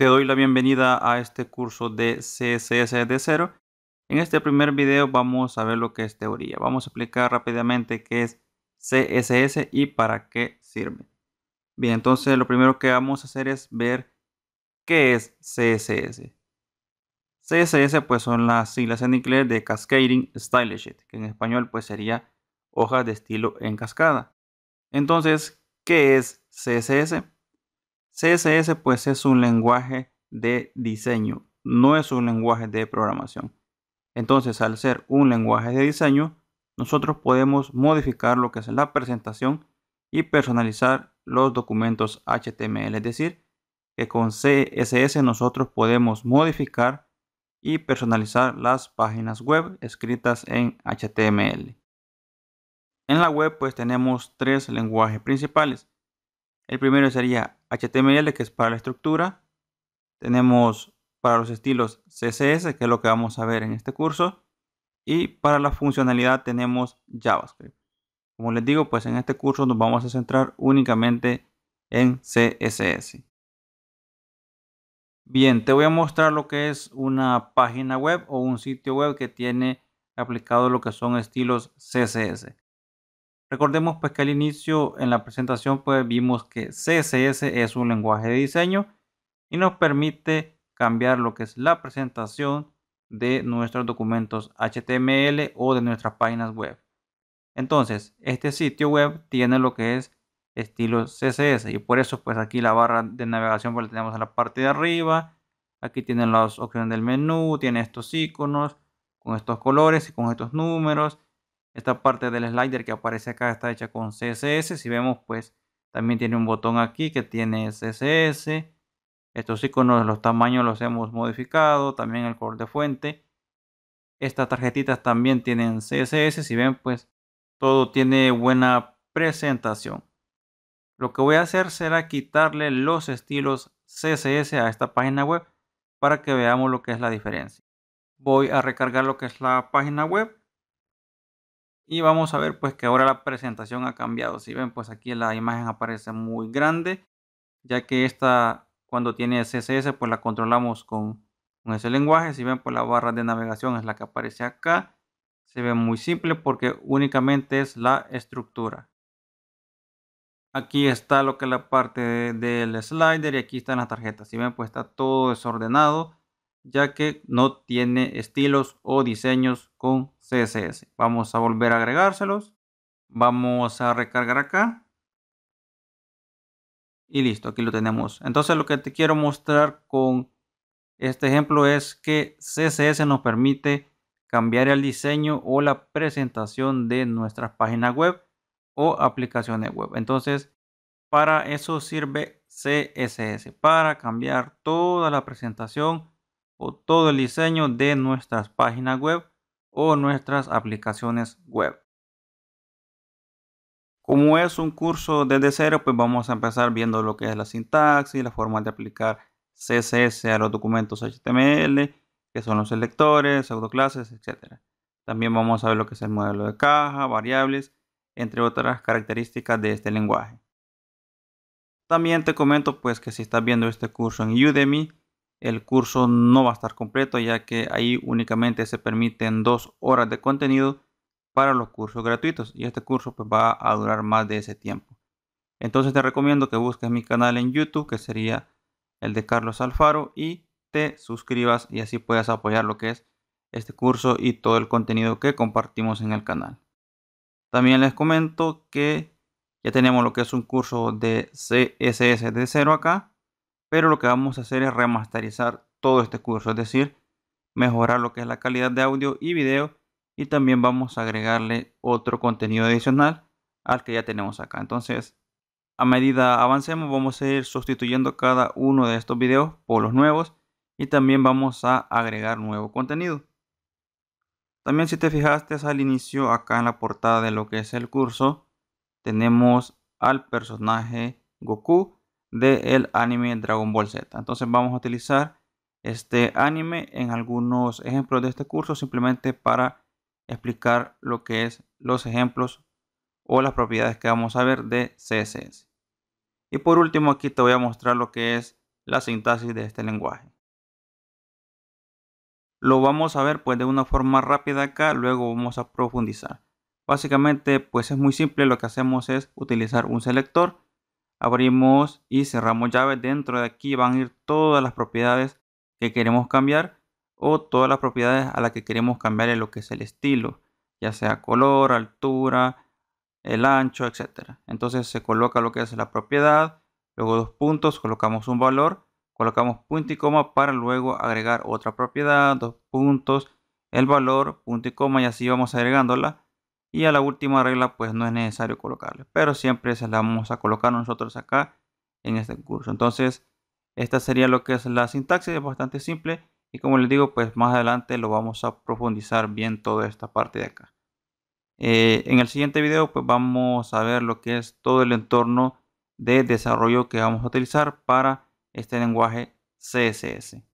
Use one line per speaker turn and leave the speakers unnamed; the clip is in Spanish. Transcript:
Te doy la bienvenida a este curso de CSS de cero. En este primer video vamos a ver lo que es teoría. Vamos a explicar rápidamente qué es CSS y para qué sirve. Bien, entonces lo primero que vamos a hacer es ver qué es CSS. CSS pues son las siglas en inglés de Cascading Style Sheet, que en español pues sería hojas de estilo en cascada. Entonces, ¿qué es CSS? CSS pues es un lenguaje de diseño, no es un lenguaje de programación. Entonces, al ser un lenguaje de diseño, nosotros podemos modificar lo que es la presentación y personalizar los documentos HTML. Es decir, que con CSS nosotros podemos modificar y personalizar las páginas web escritas en HTML. En la web pues tenemos tres lenguajes principales, el primero sería HTML, que es para la estructura. Tenemos para los estilos CSS, que es lo que vamos a ver en este curso. Y para la funcionalidad tenemos JavaScript. Como les digo, pues en este curso nos vamos a centrar únicamente en CSS. Bien, te voy a mostrar lo que es una página web o un sitio web que tiene aplicado lo que son estilos CSS. Recordemos pues que al inicio en la presentación pues vimos que CSS es un lenguaje de diseño y nos permite cambiar lo que es la presentación de nuestros documentos HTML o de nuestras páginas web. Entonces, este sitio web tiene lo que es estilo CSS y por eso pues aquí la barra de navegación pues la tenemos en la parte de arriba. Aquí tienen las opciones del menú, tiene estos iconos con estos colores y con estos números esta parte del slider que aparece acá está hecha con CSS. Si vemos, pues también tiene un botón aquí que tiene CSS. Estos iconos, los tamaños los hemos modificado. También el color de fuente. Estas tarjetitas también tienen CSS. Si ven, pues todo tiene buena presentación. Lo que voy a hacer será quitarle los estilos CSS a esta página web para que veamos lo que es la diferencia. Voy a recargar lo que es la página web y vamos a ver pues que ahora la presentación ha cambiado si ven pues aquí la imagen aparece muy grande ya que esta cuando tiene CSS pues la controlamos con, ese lenguaje si ven pues la barra de navegación es la que aparece acá se ve muy simple porque únicamente es la estructura aquí está lo que es la parte del slider y aquí están las tarjetas si ven pues está todo desordenado ya que no tiene estilos o diseños con CSS. Vamos a volver a agregárselos. Vamos a recargar acá. Y listo, aquí lo tenemos. Entonces lo que te quiero mostrar con este ejemplo es que CSS nos permite cambiar el diseño o la presentación de nuestras páginas web o aplicaciones web. Entonces, para eso sirve CSS, para cambiar toda la presentación o todo el diseño de nuestras páginas web o nuestras aplicaciones web. Como es un curso desde cero, pues vamos a empezar viendo lo que es la sintaxis, la forma de aplicar CSS a los documentos HTML, que son los selectores, clases, etc. También vamos a ver lo que es el modelo de caja, variables, entre otras características de este lenguaje. También te comento pues que si estás viendo este curso en Udemy, el curso no va a estar completo ya que ahí únicamente se permiten dos horas de contenido para los cursos gratuitos y este curso pues va a durar más de ese tiempo. Entonces te recomiendo que busques mi canal en YouTube que sería el de Carlos Alfaro y te suscribas y así puedas apoyar lo que es este curso y todo el contenido que compartimos en el canal. También les comento que ya tenemos lo que es un curso de CSS de cero acá pero lo que vamos a hacer es remasterizar todo este curso, es decir, mejorar lo que es la calidad de audio y video y también vamos a agregarle otro contenido adicional al que ya tenemos acá. Entonces, a medida avancemos vamos a ir sustituyendo cada uno de estos videos por los nuevos y también vamos a agregar nuevo contenido. También si te fijaste al inicio acá en la portada de lo que es el curso, tenemos al personaje Goku del anime Dragon Ball Z. Entonces vamos a utilizar este anime en algunos ejemplos de este curso simplemente para explicar lo que es los ejemplos o las propiedades que vamos a ver de CSS. Y por último aquí te voy a mostrar lo que es la sintaxis de este lenguaje. Lo vamos a ver pues de una forma rápida acá, luego vamos a profundizar. Básicamente pues es muy simple, lo que hacemos es utilizar un selector abrimos y cerramos llaves. Dentro de aquí van a ir todas las propiedades que queremos cambiar o todas las propiedades a las que queremos cambiar en lo que es el estilo, ya sea color, altura, el ancho, etcétera. Entonces se coloca lo que es la propiedad, luego dos puntos, colocamos un valor, colocamos punto y coma para luego agregar otra propiedad, dos puntos, el valor, punto y coma y así vamos agregándola y a la última regla pues no es necesario colocarle pero siempre se la vamos a colocar nosotros acá en este curso entonces esta sería lo que es la sintaxis es bastante simple y como les digo pues más adelante lo vamos a profundizar bien toda esta parte de acá eh, en el siguiente video pues vamos a ver lo que es todo el entorno de desarrollo que vamos a utilizar para este lenguaje CSS